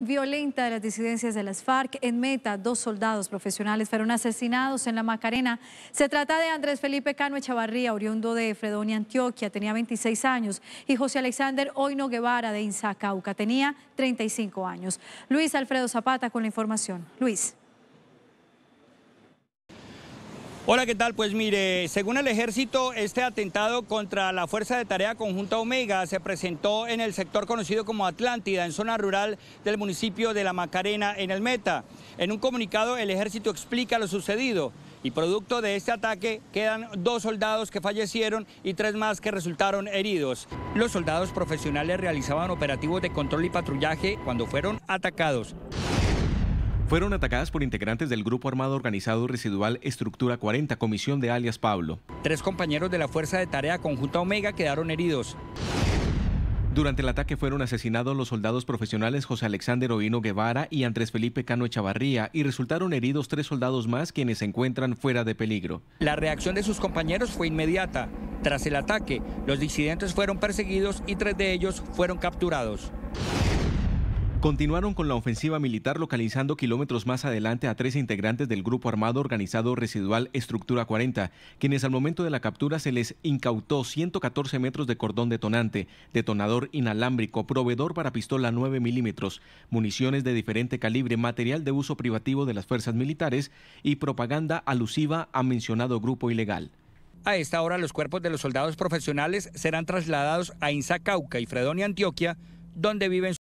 violenta de las disidencias de las FARC. En Meta, dos soldados profesionales fueron asesinados en la Macarena. Se trata de Andrés Felipe Cano Echavarría, oriundo de Fredonia, Antioquia, tenía 26 años, y José Alexander Oino Guevara de Inzacauca, tenía 35 años. Luis Alfredo Zapata con la información. Luis. Hola, ¿qué tal? Pues mire, según el ejército, este atentado contra la Fuerza de Tarea Conjunta Omega se presentó en el sector conocido como Atlántida, en zona rural del municipio de La Macarena, en el Meta. En un comunicado, el ejército explica lo sucedido y producto de este ataque quedan dos soldados que fallecieron y tres más que resultaron heridos. Los soldados profesionales realizaban operativos de control y patrullaje cuando fueron atacados. Fueron atacadas por integrantes del Grupo Armado Organizado Residual Estructura 40, comisión de alias Pablo. Tres compañeros de la Fuerza de Tarea Conjunta Omega quedaron heridos. Durante el ataque fueron asesinados los soldados profesionales José Alexander Oino Guevara y Andrés Felipe Cano Echavarría y resultaron heridos tres soldados más quienes se encuentran fuera de peligro. La reacción de sus compañeros fue inmediata. Tras el ataque, los disidentes fueron perseguidos y tres de ellos fueron capturados. Continuaron con la ofensiva militar localizando kilómetros más adelante a tres integrantes del grupo armado organizado residual Estructura 40, quienes al momento de la captura se les incautó 114 metros de cordón detonante, detonador inalámbrico, proveedor para pistola 9 milímetros, municiones de diferente calibre, material de uso privativo de las fuerzas militares y propaganda alusiva a mencionado grupo ilegal. A esta hora los cuerpos de los soldados profesionales serán trasladados a Insacauca y Fredonia Antioquia, donde viven